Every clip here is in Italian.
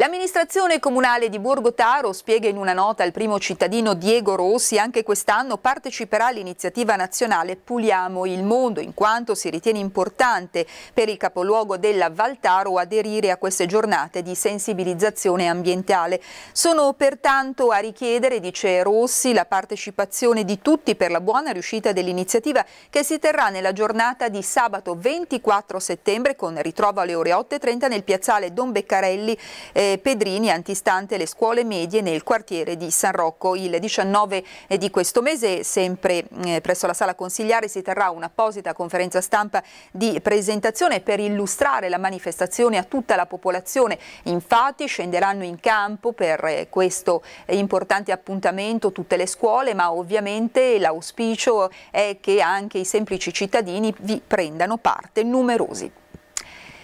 L'amministrazione comunale di Borgo Taro spiega in una nota al primo cittadino Diego Rossi anche quest'anno parteciperà all'iniziativa nazionale Puliamo il mondo in quanto si ritiene importante per il capoluogo della Valtaro aderire a queste giornate di sensibilizzazione ambientale. Sono pertanto a richiedere, dice Rossi, la partecipazione di tutti per la buona riuscita dell'iniziativa che si terrà nella giornata di sabato 24 settembre con ritrovo alle ore 8.30 nel piazzale Don Beccarelli eh, Pedrini antistante le scuole medie nel quartiere di San Rocco. Il 19 di questo mese, sempre eh, presso la sala consigliare, si terrà un'apposita conferenza stampa di presentazione per illustrare la manifestazione a tutta la popolazione. Infatti scenderanno in campo per eh, questo importante appuntamento tutte le scuole, ma ovviamente l'auspicio è che anche i semplici cittadini vi prendano parte numerosi.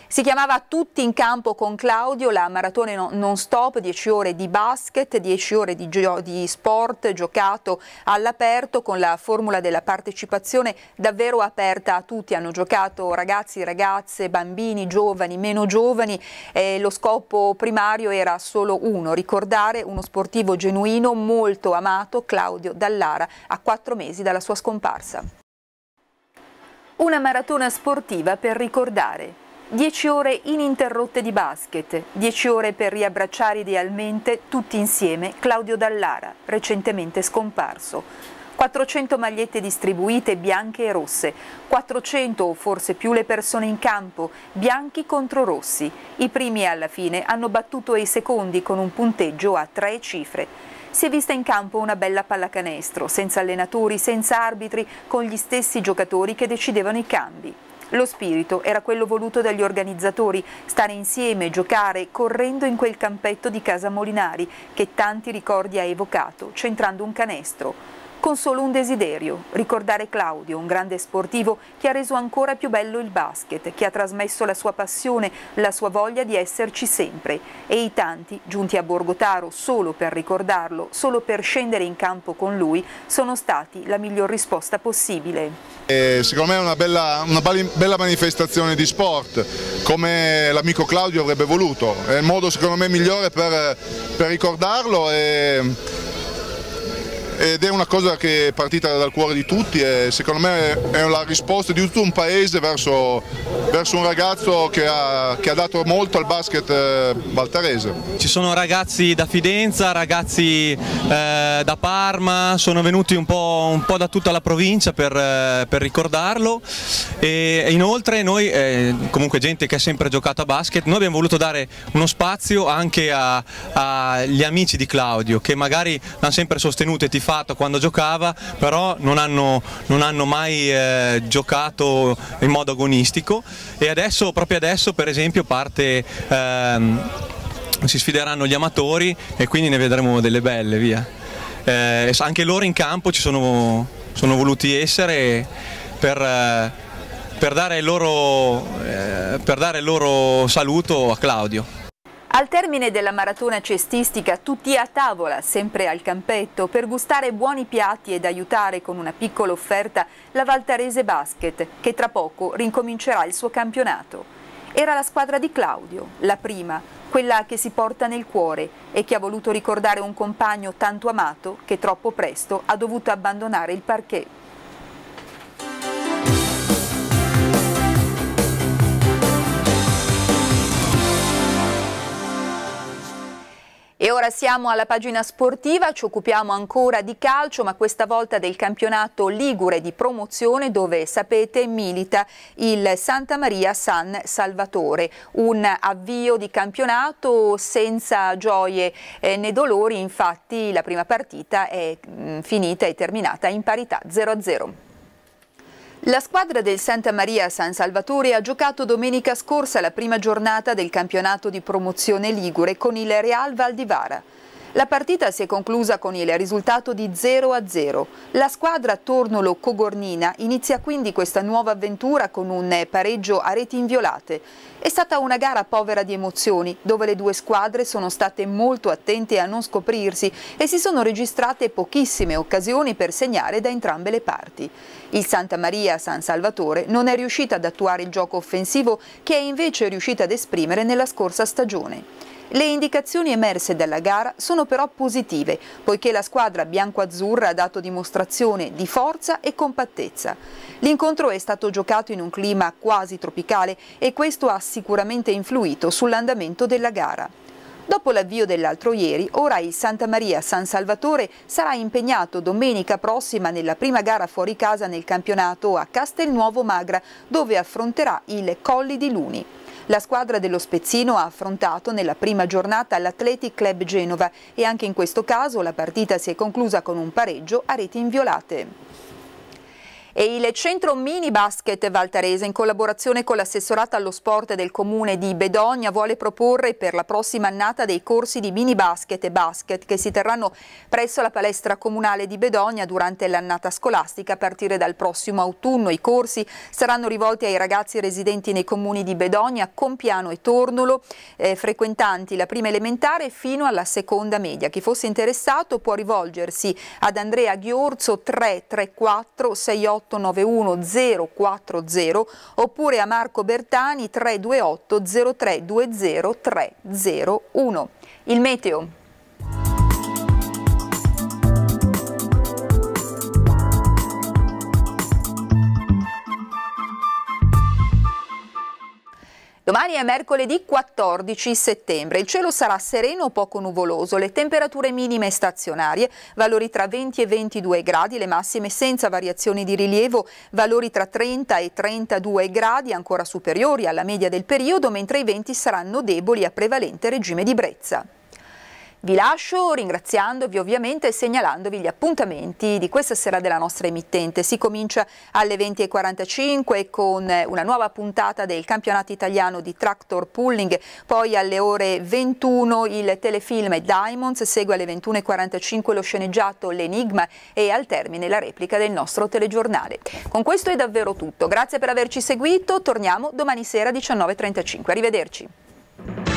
Si chiamava tutti in campo con Claudio, la maratona non stop, 10 ore di basket, 10 ore di, di sport giocato all'aperto con la formula della partecipazione davvero aperta a tutti. Hanno giocato ragazzi, ragazze, bambini, giovani, meno giovani. Eh, lo scopo primario era solo uno, ricordare uno sportivo genuino molto amato, Claudio Dallara, a quattro mesi dalla sua scomparsa. Una maratona sportiva per ricordare. 10 ore ininterrotte di basket, 10 ore per riabbracciare idealmente tutti insieme Claudio Dallara, recentemente scomparso. 400 magliette distribuite bianche e rosse, 400 o forse più le persone in campo, bianchi contro rossi. I primi alla fine hanno battuto i secondi con un punteggio a tre cifre. Si è vista in campo una bella pallacanestro, senza allenatori, senza arbitri, con gli stessi giocatori che decidevano i cambi. Lo spirito era quello voluto dagli organizzatori, stare insieme, giocare, correndo in quel campetto di Casa Molinari che tanti ricordi ha evocato, centrando un canestro con solo un desiderio, ricordare Claudio, un grande sportivo che ha reso ancora più bello il basket, che ha trasmesso la sua passione, la sua voglia di esserci sempre e i tanti giunti a Borgotaro solo per ricordarlo, solo per scendere in campo con lui, sono stati la miglior risposta possibile. E eh, secondo me è una bella, una bella manifestazione di sport, come l'amico Claudio avrebbe voluto, è il modo secondo me migliore per, per ricordarlo e ed è una cosa che è partita dal cuore di tutti e secondo me è la risposta di tutto un paese verso, verso un ragazzo che ha, che ha, dato molto al basket baltarese. Eh, Ci sono ragazzi da Fidenza, ragazzi eh, da Parma, sono venuti un po', un po da tutta la provincia per, eh, per ricordarlo e, inoltre noi, eh, comunque gente che ha sempre giocato a basket, noi abbiamo voluto dare uno spazio anche agli amici di Claudio che magari l'hanno sempre sostenuto e ti fa fatto quando giocava, però non hanno, non hanno mai eh, giocato in modo agonistico e adesso, proprio adesso per esempio parte... Ehm, si sfideranno gli amatori e quindi ne vedremo delle belle, via. Eh, anche loro in campo ci sono, sono voluti essere per, eh, per, dare loro, eh, per dare il loro saluto a Claudio. Al termine della maratona cestistica tutti a tavola, sempre al campetto, per gustare buoni piatti ed aiutare con una piccola offerta la Valtarese Basket, che tra poco rincomincerà il suo campionato. Era la squadra di Claudio, la prima, quella che si porta nel cuore e che ha voluto ricordare un compagno tanto amato che troppo presto ha dovuto abbandonare il parquet. E ora siamo alla pagina sportiva, ci occupiamo ancora di calcio, ma questa volta del campionato Ligure di promozione dove, sapete, milita il Santa Maria San Salvatore. Un avvio di campionato senza gioie eh, né dolori, infatti la prima partita è mm, finita e terminata in parità 0-0. La squadra del Santa Maria San Salvatore ha giocato domenica scorsa la prima giornata del campionato di promozione Ligure con il Real Valdivara. La partita si è conclusa con il risultato di 0-0. La squadra Tornolo-Cogornina inizia quindi questa nuova avventura con un pareggio a reti inviolate. È stata una gara povera di emozioni, dove le due squadre sono state molto attente a non scoprirsi e si sono registrate pochissime occasioni per segnare da entrambe le parti. Il Santa Maria San Salvatore non è riuscita ad attuare il gioco offensivo che è invece riuscita ad esprimere nella scorsa stagione. Le indicazioni emerse dalla gara sono però positive, poiché la squadra bianco-azzurra ha dato dimostrazione di forza e compattezza. L'incontro è stato giocato in un clima quasi tropicale e questo ha sicuramente influito sull'andamento della gara. Dopo l'avvio dell'altro ieri, ora il Santa Maria San Salvatore sarà impegnato domenica prossima nella prima gara fuori casa nel campionato a Castelnuovo Magra, dove affronterà il Colli di Luni. La squadra dello Spezzino ha affrontato nella prima giornata l'Athletic Club Genova e anche in questo caso la partita si è conclusa con un pareggio a reti inviolate e il centro mini basket Valtarese in collaborazione con l'assessorato allo sport del comune di Bedogna vuole proporre per la prossima annata dei corsi di mini basket e basket che si terranno presso la palestra comunale di Bedogna durante l'annata scolastica a partire dal prossimo autunno. I corsi saranno rivolti ai ragazzi residenti nei comuni di Bedogna, Compiano e Tornolo, eh, frequentanti la prima elementare fino alla seconda media. Chi fosse interessato può rivolgersi ad Andrea Ghiorzo 334 68 891 040 oppure a Marco Bertani 328 0320 301. Il meteo. Domani è mercoledì 14 settembre, il cielo sarà sereno o poco nuvoloso, le temperature minime stazionarie, valori tra 20 e 22 gradi, le massime senza variazioni di rilievo, valori tra 30 e 32 gradi ancora superiori alla media del periodo, mentre i venti saranno deboli a prevalente regime di brezza. Vi lascio ringraziandovi ovviamente e segnalandovi gli appuntamenti di questa sera della nostra emittente. Si comincia alle 20.45 con una nuova puntata del campionato italiano di tractor pulling, poi alle ore 21 il telefilm Diamonds, segue alle 21.45 lo sceneggiato L'Enigma e al termine la replica del nostro telegiornale. Con questo è davvero tutto, grazie per averci seguito, torniamo domani sera 19.35. Arrivederci.